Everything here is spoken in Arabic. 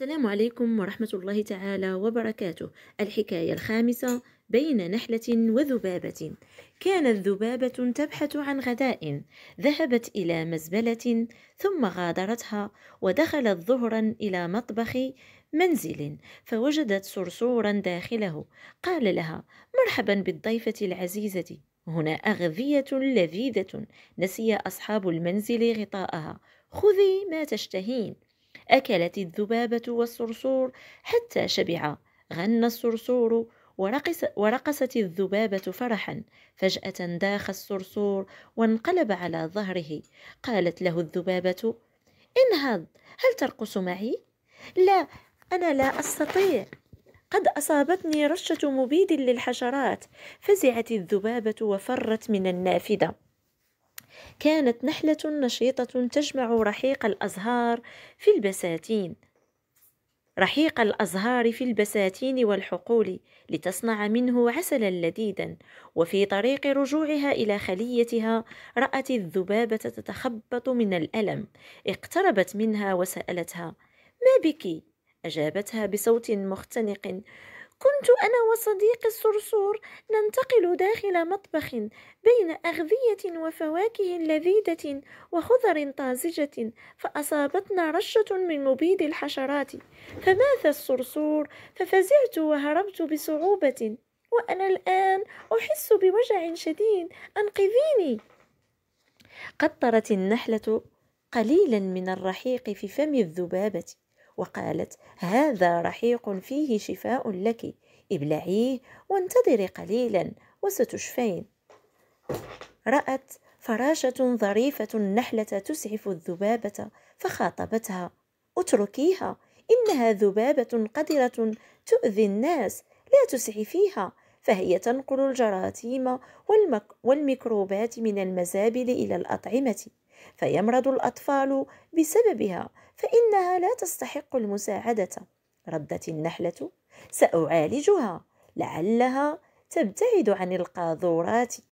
السلام عليكم ورحمة الله تعالى وبركاته الحكاية الخامسة بين نحلة وذبابة كانت ذبابة تبحث عن غداء ذهبت إلى مزبلة ثم غادرتها ودخلت ظهرا إلى مطبخ منزل فوجدت صرصورا داخله قال لها مرحبا بالضيفة العزيزة هنا أغذية لذيذة نسي أصحاب المنزل غطاءها خذي ما تشتهين أكلت الذبابة والصرصور حتى شبعا غنى الصرصور ورقص ورقصت الذبابة فرحا فجأة داخ الصرصور وانقلب على ظهره قالت له الذبابة انهض هل ترقص معي؟ لا أنا لا أستطيع قد أصابتني رشة مبيد للحشرات فزعت الذبابة وفرت من النافذة كانت نحلة نشيطة تجمع رحيق الأزهار في البساتين رحيق الأزهار في البساتين والحقول لتصنع منه عسلا لذيذا وفي طريق رجوعها إلى خليتها رأت الذبابة تتخبط من الألم اقتربت منها وسألتها ما بك؟ أجابتها بصوت مختنق كنت أنا وصديقي الصرصور ننتقل داخل مطبخ بين أغذية وفواكه لذيذة وخضر طازجة فأصابتنا رشة من مبيد الحشرات فمات الصرصور ففزعت وهربت بصعوبة وأنا الآن أحس بوجع شديد أنقذيني قطرت النحلة قليلا من الرحيق في فم الذبابة وقالت هذا رحيق فيه شفاء لك ابلعيه وانتظري قليلا وستشفين رأت فراشة ظريفة النحلة تسعف الذبابة فخاطبتها اتركيها إنها ذبابة قذرة تؤذي الناس لا تسعفيها فهي تنقل الجراثيم والميكروبات من المزابل إلى الأطعمة فيمرض الأطفال بسببها فإنها لا تستحق المساعدة ردت النحلة سأعالجها لعلها تبتعد عن القاذورات